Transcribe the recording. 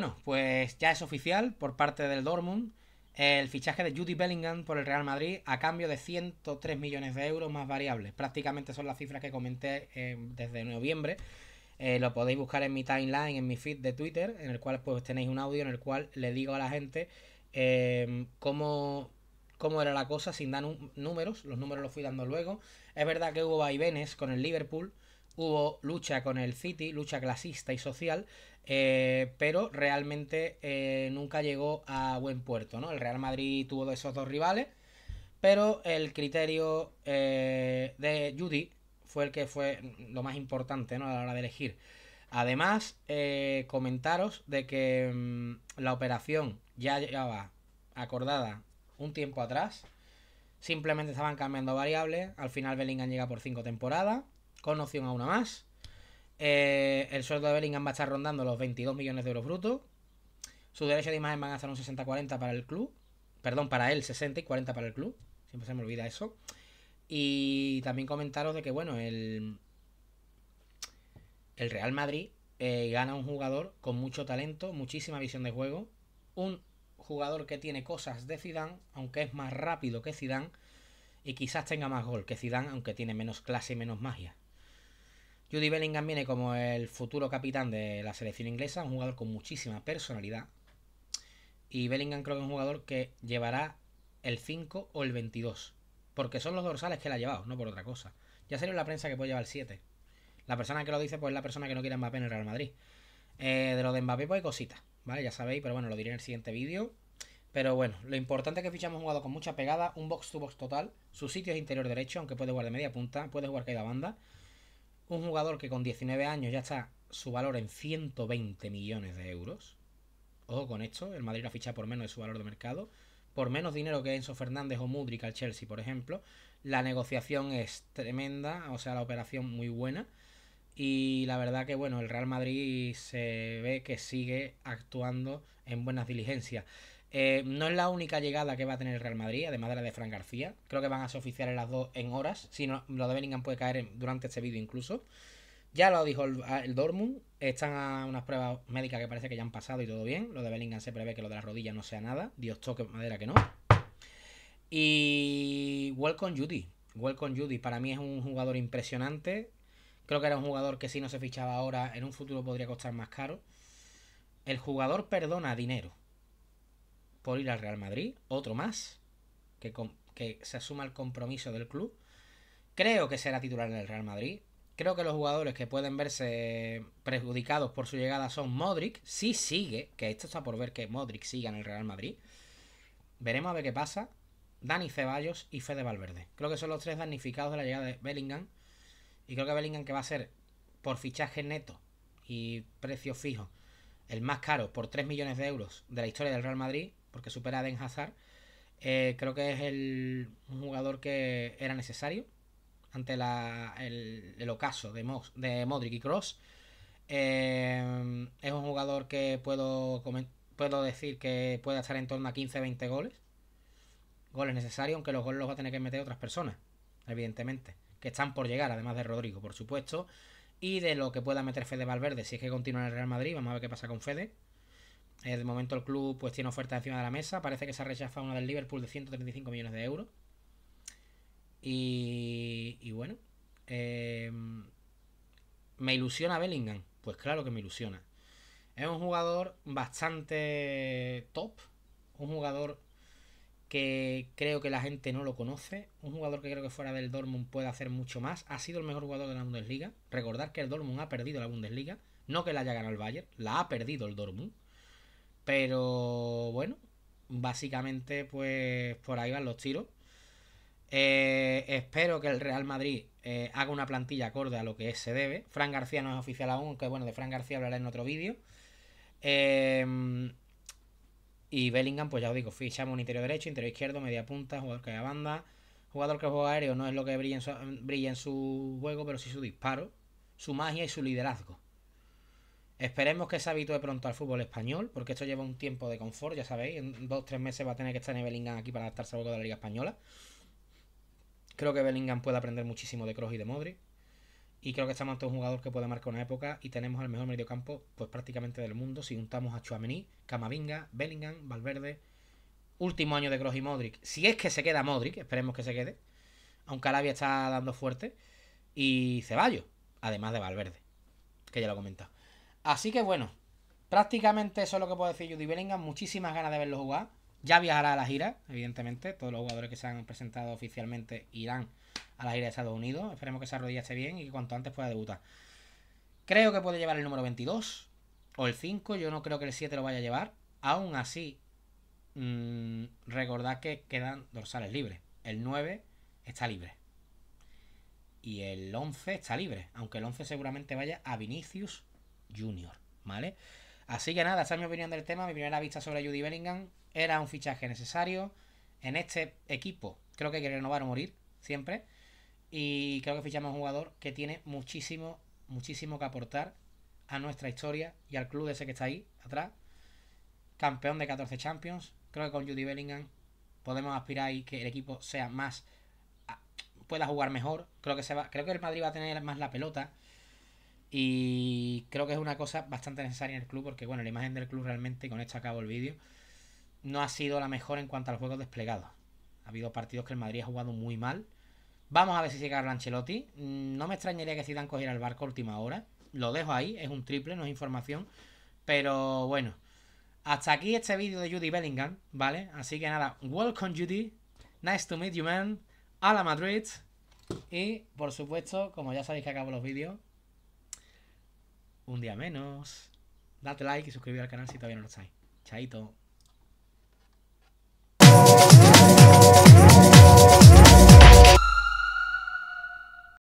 bueno, pues ya es oficial por parte del Dortmund el fichaje de Judy Bellingham por el Real Madrid a cambio de 103 millones de euros más variables. Prácticamente son las cifras que comenté eh, desde noviembre. Eh, lo podéis buscar en mi timeline, en mi feed de Twitter, en el cual pues tenéis un audio en el cual le digo a la gente em, cómo, cómo, era la cosa sin dar números. Los números los fui dando luego. Es verdad que hubo vaivenes con el Liverpool hubo lucha con el City, lucha clasista y social, eh, pero realmente eh, nunca llegó a buen puerto. ¿no? El Real Madrid tuvo de esos dos rivales, pero el criterio eh, de Judy fue el que fue lo más importante ¿no? a la hora de elegir. Además, comentaros de que mm, la operación ya llevaba acordada un tiempo atrás. Simplemente estaban cambiando variables. Al final Bellingham llega por cinco temporadas con opción a una más. Eh, el sueldo de Bellingham va a estar rondando los 22 millones de euros brutos. Su derecho de imagen van a estar un 60-40 para el club. Perdón, para él 60 y 40 para el club. Siempre se me olvida eso. Y también comentaros de que, bueno, el, el Real Madrid eh, gana un jugador con mucho talento, muchísima visión de juego. Un jugador que tiene cosas de Zidane, aunque es más rápido que Zidane. Y quizás tenga más gol que Zidane, aunque tiene menos clase y menos magia. Judy Bellingham viene como el futuro capitán de la selección inglesa, un jugador con muchísima personalidad. Y Bellingham creo que es un jugador que llevará el 5 o el 22. Porque son los dorsales que él ha llevado, no por otra cosa. Ya salió en la prensa que puede llevar el 7. La persona que lo dice, pues es la persona que no quiere Mbappé en el Real Madrid. Eh, de lo de Mbappé, pues hay cositas, ¿vale? Ya sabéis, pero bueno, lo diré en el siguiente vídeo. Pero bueno, lo importante es que fichamos un jugador con mucha pegada, un box-to-box -to -box total. Su sitio es interior derecho, aunque puede jugar de media punta, puede jugar caída banda un jugador que con 19 años ya está su valor en 120 millones de euros. Ojo con esto, el Madrid lo ha fichado por menos de su valor de mercado, por menos dinero que Enzo Fernández o Mudrik al Chelsea, por ejemplo. La negociación es tremenda, o sea, la operación muy buena. Y la verdad que bueno, el Real Madrid se ve que sigue actuando en buenas diligencias. Eh, no es la única llegada que va a tener el Real Madrid, además de la de Fran García. Creo que van a ser oficiales las dos en horas. Si no, lo de Bellingham puede caer durante este vídeo incluso. Ya lo dijo el, ah, el, Dortmund. Están a unas pruebas médicas que parece que ya han pasado y todo bien. Lo de Bellingham se prevé que lo de la rodilla no sea nada. Dios toque madera que no. Y Welcome Judy. Welcome Judy para mí es un jugador impresionante. Creo que era un jugador que si no se fichaba ahora, en un futuro podría costar más caro. El jugador perdona dinero por ir al Real Madrid, otro más, que, que se asuma el compromiso del club. Creo que será titular en el Real Madrid. Creo que los jugadores que pueden verse perjudicados por su llegada son Modric, si sigue, que esto está por ver que Modric siga en el Real Madrid. Veremos a ver qué pasa. Dani Ceballos y Fede Valverde. Creo que son los tres damnificados de la llegada de Bellingham. Y creo que Bellingham que va a ser por fichaje neto y precio fijo el más caro por 3 millones de euros de la historia del Real Madrid, porque supera a Den Hazard. Eh, creo que es el, un jugador que era necesario ante el, ocaso de, Modric y Cross. Eh, es un jugador que puedo, puedo decir que puede estar en torno a 15-20 goles. Goles necesarios, aunque los goles los va a tener que meter otras personas, evidentemente que están por llegar, además de Rodrigo, por supuesto, y de lo que pueda meter Fede Valverde, si es que continúa en el Real Madrid, vamos a ver qué pasa con Fede. Eh, de momento el club pues tiene ofertas encima de la mesa, parece que se ha rechazado una del Liverpool de 135 millones de euros. Y, bueno, em, ¿me ilusiona Bellingham? Pues claro que me ilusiona. Es un jugador bastante top, un jugador que creo que la gente no lo conoce. Un jugador que creo que fuera del Dortmund puede hacer mucho más. Ha sido el mejor jugador de la Bundesliga. Recordar que el Dortmund ha perdido la Bundesliga. No que la haya ganado el Bayern, la ha perdido el Dortmund. Pero bueno, básicamente pues por ahí van los tiros. Eh, espero que el Real Madrid eh, haga una plantilla acorde a lo que se debe. Fran García no es oficial aún, aunque bueno, de Fran García hablaré en otro vídeo. Eh, y Bellingham, pues ya os digo, fichamos un interior derecho, interior izquierdo, media punta, jugador que haya banda. Jugador que juega aéreo no es lo que brilla en su, brilla en su juego, pero sí su disparo, su magia y su liderazgo. Esperemos que se habitúe pronto al fútbol español, porque esto lleva un tiempo de confort, ya sabéis. En dos o tres meses va a tener que estar en Bellingham aquí para adaptarse al juego de la Liga Española. Creo que Bellingham puede aprender muchísimo de Kroos y de Modric. Y creo que estamos ante un jugador que puede marcar una época y tenemos el mejor mediocampo pues prácticamente del mundo si juntamos a Chuamení, Camavinga, Bellingham, Valverde. Último año de Kroos y Modric. Si es que se queda Modric, esperemos que se quede. Aunque Arabia está dando fuerte. Y Ceballos, además de Valverde, que ya lo he comentado. Así que bueno, prácticamente eso es lo que puedo decir Judy Bellingham. Muchísimas ganas de verlo jugar. Ya viajará a la gira, evidentemente. Todos los jugadores que se han presentado oficialmente irán a la gira de Estados Unidos. Esperemos que rodilla esté bien y que cuanto antes pueda debutar. Creo que puede llevar el número 22 o el 5. Yo no creo que el 7 lo vaya a llevar. Aún así, mm, recordad que quedan dorsales libres. El 9 está libre. Y el 11 está libre. Aunque el 11 seguramente vaya a Vinicius Junior. ¿Vale? Así que nada, esa es mi opinión del tema. Mi primera vista sobre Judy Bellingham. Era un fichaje necesario. En este equipo creo que hay que renovar o morir siempre. Y creo que fichamos un jugador que tiene muchísimo, muchísimo que aportar a nuestra historia y al club ese que está ahí atrás. Campeón de 14 Champions. Creo que con Judy Bellingham podemos aspirar y que el equipo sea más pueda jugar mejor. Creo que se va, creo que el Madrid va a tener más la pelota. Y creo que es una cosa bastante necesaria en el club porque bueno, la imagen del club realmente, con esto acabo el vídeo, no ha sido la mejor en cuanto al juego desplegado. Ha habido partidos que el Madrid ha jugado muy mal. Vamos a ver si llega Ancelotti. Mm, no me extrañaría que Zidane cogiera el barco a última hora. Lo dejo ahí, es un triple, no es información. Pero bueno, hasta aquí este vídeo de Judy Bellingham, ¿vale? Así que nada, welcome Judy. Nice to meet you, man. A la Madrid. Y, por supuesto, como ya sabéis que acabo los vídeos, un día menos. Date like y suscríbete al canal si todavía no lo estáis. Chaito.